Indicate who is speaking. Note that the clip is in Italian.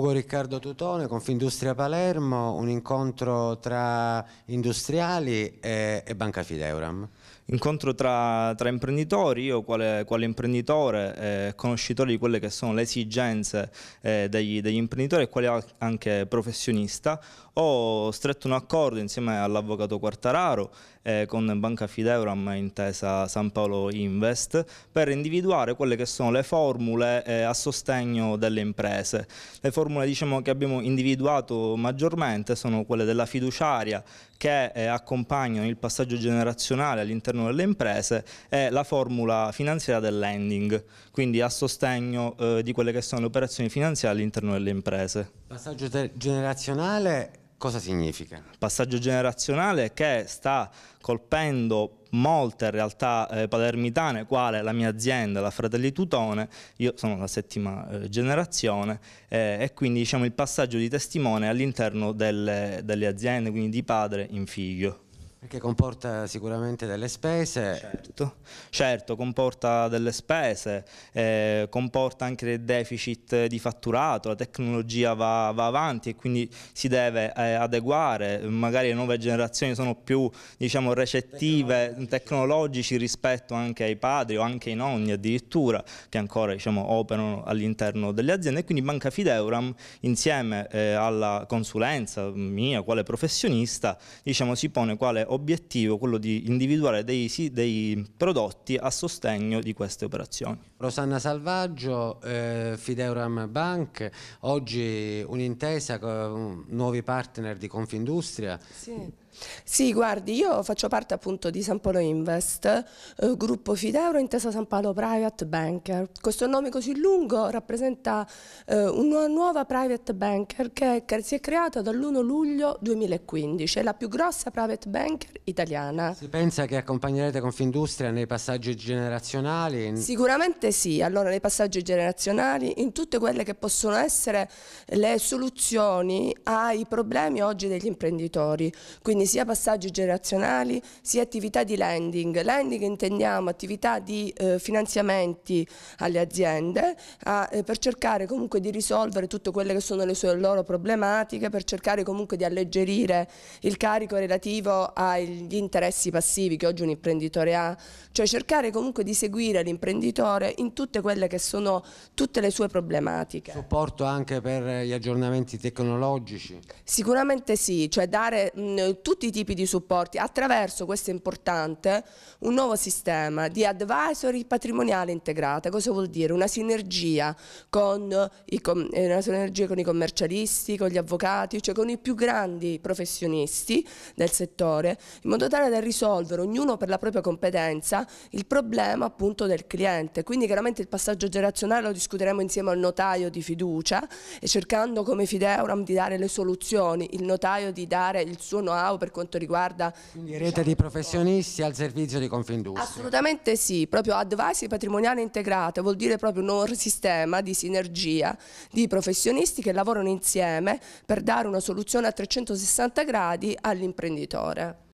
Speaker 1: ¿Cómo? Riccardo Tutone, Confindustria Palermo, un incontro tra industriali e,
Speaker 2: e Banca Fideuram. Incontro tra, tra, imprenditori, io quale, quale imprenditore, eh, conoscitore di quelle che sono le esigenze eh, degli, degli, imprenditori e quale anche professionista, ho stretto un accordo insieme all'avvocato Quartararo eh, con Banca Fideuram intesa San Paolo Invest per individuare quelle che sono le formule eh, a sostegno delle imprese. Le formule di diciamo, che abbiamo individuato maggiormente sono quelle della fiduciaria che eh, accompagnano il passaggio generazionale all'interno delle imprese e la formula finanziaria del lending, quindi a sostegno eh, di quelle che sono le operazioni finanziarie all'interno delle imprese. Passaggio generazionale Cosa significa? Passaggio generazionale che sta colpendo molte realtà eh, palermitane, quale la mia azienda, la Fratelli Tutone, io sono la settima eh, generazione eh, e quindi diciamo, il passaggio di testimone all'interno delle, delle aziende, quindi di padre in figlio. Perché comporta sicuramente delle spese. Certo, certo comporta delle spese, eh, comporta anche dei deficit di fatturato, la tecnologia va, va avanti e quindi si deve eh, adeguare, magari le nuove generazioni sono più diciamo, recettive, tecnologici. tecnologici. rispetto anche ai padri o anche ai nonni addirittura che ancora diciamo, operano all'interno delle aziende e quindi Banca Fideuram insieme eh, alla consulenza mia quale professionista diciamo, si pone quale obiettivo quello di individuare dei, dei prodotti a sostegno di queste operazioni.
Speaker 1: Rosanna Salvaggio, eh, Fideuram Bank, oggi un'intesa con nuovi partner di Confindustria.
Speaker 3: Sì. Sì, guardi, io faccio parte appunto di San Paolo Invest, eh, gruppo Fideuro intesa San Paolo Private Banker. Questo nome così lungo rappresenta eh, una nuova private banker che si è creata dall'1 luglio 2015, è la più grossa private banker banker italiana. Si
Speaker 1: pensa che accompagnerete Confindustria nei passaggi generazionali?
Speaker 3: Sicuramente sì, allora nei passaggi generazionali, in tutte quelle che possono essere le soluzioni ai problemi oggi degli imprenditori, quindi sia passaggi generazionali sia attività di lending. Lending intendiamo attività di eh, finanziamenti alle aziende a, eh, per cercare comunque di risolvere tutte quelle che sono le loro problematiche, per cercare comunque di alleggerire il carico relativo a gli interessi passivi che oggi un imprenditore ha, cioè cercare comunque di seguire l'imprenditore in tutte quelle che sono tutte le sue problematiche.
Speaker 1: Supporto anche per gli aggiornamenti tecnologici?
Speaker 3: Sicuramente sì, cioè dare mh, tutti i tipi di supporti attraverso, questo è importante, un nuovo sistema di advisory patrimoniale integrata. Cosa vuol dire? Una sinergia con i, con, eh, una sinergia con i commercialisti, con gli avvocati, cioè con i più grandi professionisti del settore in modo tale da risolvere ognuno per la propria competenza il problema appunto del cliente. Quindi chiaramente il passaggio generazionale lo discuteremo insieme al notaio di fiducia e cercando come Fideuram di dare le soluzioni, il notaio di dare il suo know-how per quanto riguarda... Quindi rete diciamo,
Speaker 1: di professionisti al servizio di Confindustria.
Speaker 3: Assolutamente sì, proprio advice patrimoniale integrato vuol dire proprio un sistema di sinergia di professionisti che lavorano insieme per dare una soluzione a 360 gradi all'imprenditore.